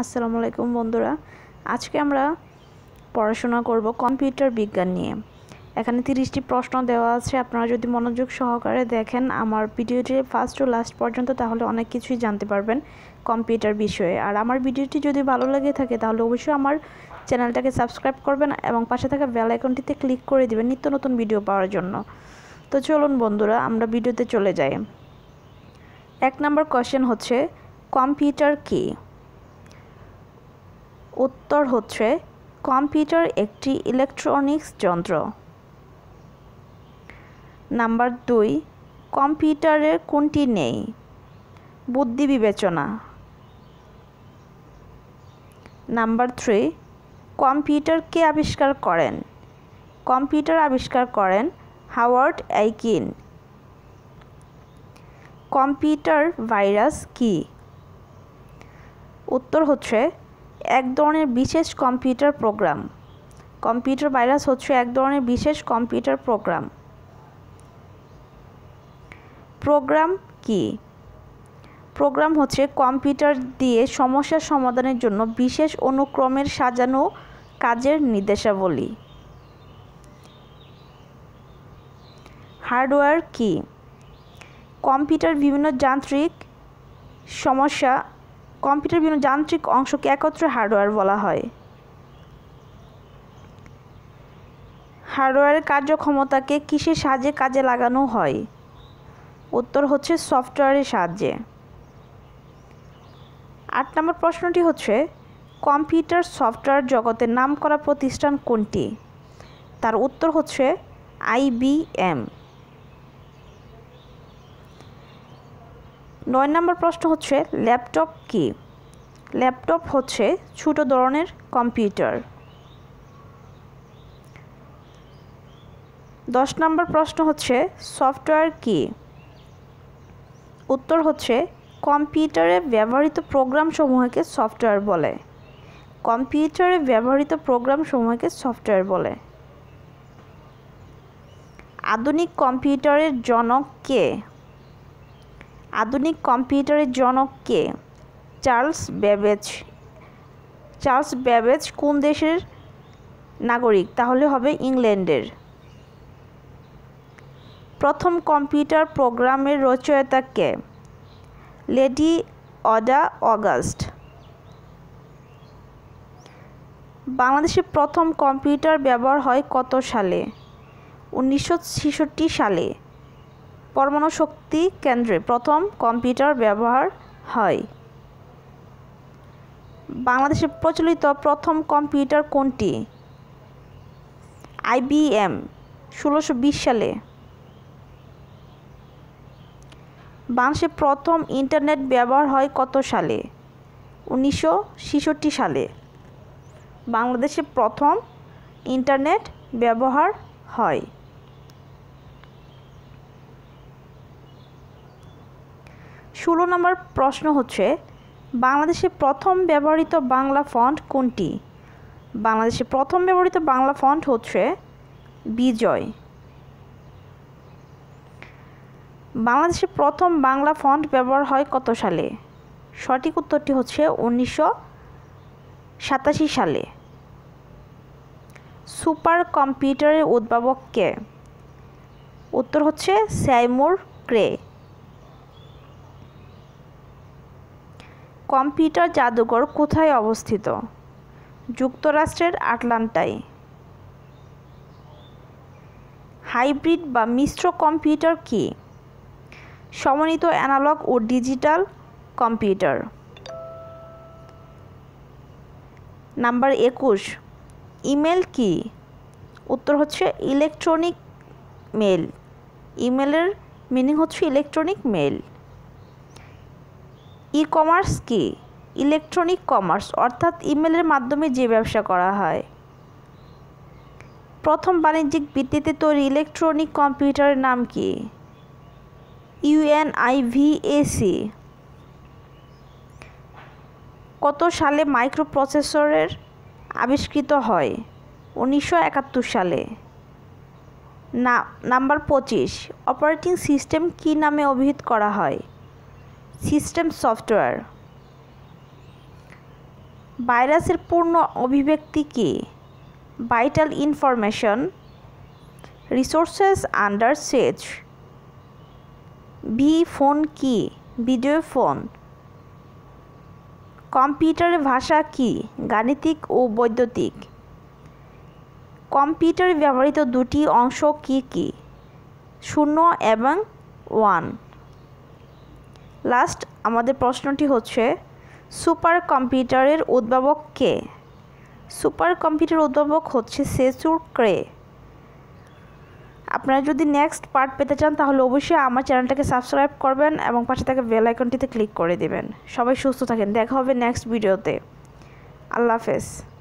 আসসালামু আলাইকুম বন্ধুরা আজকে আমরা পড়াশোনা করব কম্পিউটার বিজ্ঞান নিয়ে এখানে তিরিশটি প্রশ্ন দেওয়া আছে আপনারা যদি মনোযোগ সহকারে দেখেন আমার ভিডিওটি ফার্স্ট ও লাস্ট পর্যন্ত তাহলে অনেক কিছুই জানতে পারবেন কম্পিউটার বিষয়ে আর আমার ভিডিওটি যদি ভালো লাগে থাকে তাহলে অবশ্যই আমার চ্যানেলটাকে সাবস্ক্রাইব করবেন এবং পাশে থাকা বেল আইকনটিতে ক্লিক করে দেবেন নিত্য নতুন ভিডিও পাওয়ার জন্য তো চলুন বন্ধুরা আমরা ভিডিওতে চলে যাই এক নম্বর কোয়েশ্চেন হচ্ছে কম্পিউটার কী উত্তর হচ্ছে কম্পিউটার একটি ইলেকট্রনিক্স যন্ত্র নাম্বার দুই কম্পিউটারের কোনটি নেই বুদ্ধি বিবেচনা নাম্বার থ্রি কম্পিউটার কে আবিষ্কার করেন কম্পিউটার আবিষ্কার করেন হাওয়ার্ড অ্যাইকিন কম্পিউটার ভাইরাস কি উত্তর হচ্ছে এক ধরনের বিশেষ কম্পিউটার প্রোগ্রাম কম্পিউটার ভাইরাস হচ্ছে এক ধরনের বিশেষ কম্পিউটার প্রোগ্রাম প্রোগ্রাম কি প্রোগ্রাম হচ্ছে কম্পিউটার দিয়ে সমস্যা সমাধানের জন্য বিশেষ অনুক্রমের সাজানো কাজের নির্দেশাবলী হার্ডওয়্যার কি কম্পিউটার বিভিন্ন যান্ত্রিক সমস্যা কম্পিউটার বিভিন্ন যান্ত্রিক অংশকে একত্রে হার্ডওয়্যার বলা হয় হার্ডওয়্যারের কার্যক্ষমতাকে কিসের সাহায্যে কাজে লাগানো হয় উত্তর হচ্ছে সফটওয়্যারের সাহায্যে আট নম্বর প্রশ্নটি হচ্ছে কম্পিউটার সফটওয়্যার জগতের নাম করা প্রতিষ্ঠান কোনটি তার উত্তর হচ্ছে আইবিএম নয় নম্বর প্রশ্ন হচ্ছে ল্যাপটপ কি ল্যাপটপ হচ্ছে ছোট ধরনের কম্পিউটার দশ নম্বর প্রশ্ন হচ্ছে সফটওয়্যার কি উত্তর হচ্ছে কম্পিউটারে ব্যবহৃত প্রোগ্রাম সমূহকে সফটওয়্যার বলে কম্পিউটারে ব্যবহৃত প্রোগ্রাম সমূহকে সফটওয়্যার বলে আধুনিক কম্পিউটারের জনক কে আধুনিক কম্পিউটারের জনক কে চার্লস ব্যাবেজ চার্লস ব্যাবেজ কোন দেশের নাগরিক তাহলে হবে ইংল্যান্ডের প্রথম কম্পিউটার প্রোগ্রামের রচয়িতাকে কে লেডি অডা অগাস্ট বাংলাদেশে প্রথম কম্পিউটার ব্যবহার হয় কত সালে উনিশশো সালে পরমাণু শক্তি কেন্দ্রে প্রথম কম্পিউটার ব্যবহার হয় বাংলাদেশে প্রচলিত প্রথম কম্পিউটার কোনটি আইবিএম ষোলোশো বিশ সালে বাংলাদেশে প্রথম ইন্টারনেট ব্যবহার হয় কত সালে উনিশশো সালে বাংলাদেশে প্রথম ইন্টারনেট ব্যবহার হয় ষোলো নম্বর প্রশ্ন হচ্ছে বাংলাদেশে প্রথম ব্যবহৃত বাংলা ফন্ট কোনটি বাংলাদেশে প্রথম ব্যবহৃত বাংলা ফন্ট হচ্ছে বিজয় বাংলাদেশে প্রথম বাংলা ফন্ট ব্যবহার হয় কত সালে সঠিক উত্তরটি হচ্ছে উনিশশো সাতাশি সালে সুপার কম্পিউটারের উদ্ভাবক কে উত্তর হচ্ছে স্যামোর ক্রে কম্পিউটার জাদুঘর কোথায় অবস্থিত যুক্তরাষ্ট্রের আটলান্টায় হাইব্রিড বা মিশ্র কম্পিউটার কি সমন্বিত অ্যানালগ ও ডিজিটাল কম্পিউটার নাম্বার একুশ ইমেল কি উত্তর হচ্ছে ইলেকট্রনিক মেল ইমেলের মিনিং হচ্ছে ইলেকট্রনিক মেল ই কমার্স কি ইলেকট্রনিক কমার্স অর্থাৎ ইমেলের মাধ্যমে যে ব্যবসা করা হয় প্রথম বাণিজ্যিক ভিত্তিতে তৈরি ইলেকট্রনিক কম্পিউটারের নাম কি ইউএনআইভিএসি কত সালে মাইক্রোপ্রসেসরের আবিষ্কৃত হয় উনিশশো সালে না নাম্বার পঁচিশ অপারেটিং সিস্টেম কি নামে অভিহিত করা হয় সিস্টেম সফটওয়্যার ভাইরাসের পূর্ণ অভিব্যক্তি কি vital information resources under siege V phone কি ভিডিও ফোন কম্পিউটারের ভাষা কি গাণিতিক ও বৈদ্যুতিক কম্পিউটারে ব্যবহৃত দুটি অংশ কি কি শূন্য এবং ওয়ান লাস্ট আমাদের প্রশ্নটি হচ্ছে সুপার কম্পিউটারের উদ্ভাবক কে সুপার কম্পিউটার উদ্ভাবক হচ্ছে সেসুর ক্রে আপনারা যদি নেক্সট পার্ট পেতে চান তাহলে অবশ্যই আমার চ্যানেলটাকে সাবস্ক্রাইব করবেন এবং পাশে থাকা বেল আইকনটিতে ক্লিক করে দেবেন সবাই সুস্থ থাকেন দেখা হবে নেক্সট ভিডিওতে আল্লাহ হাফেজ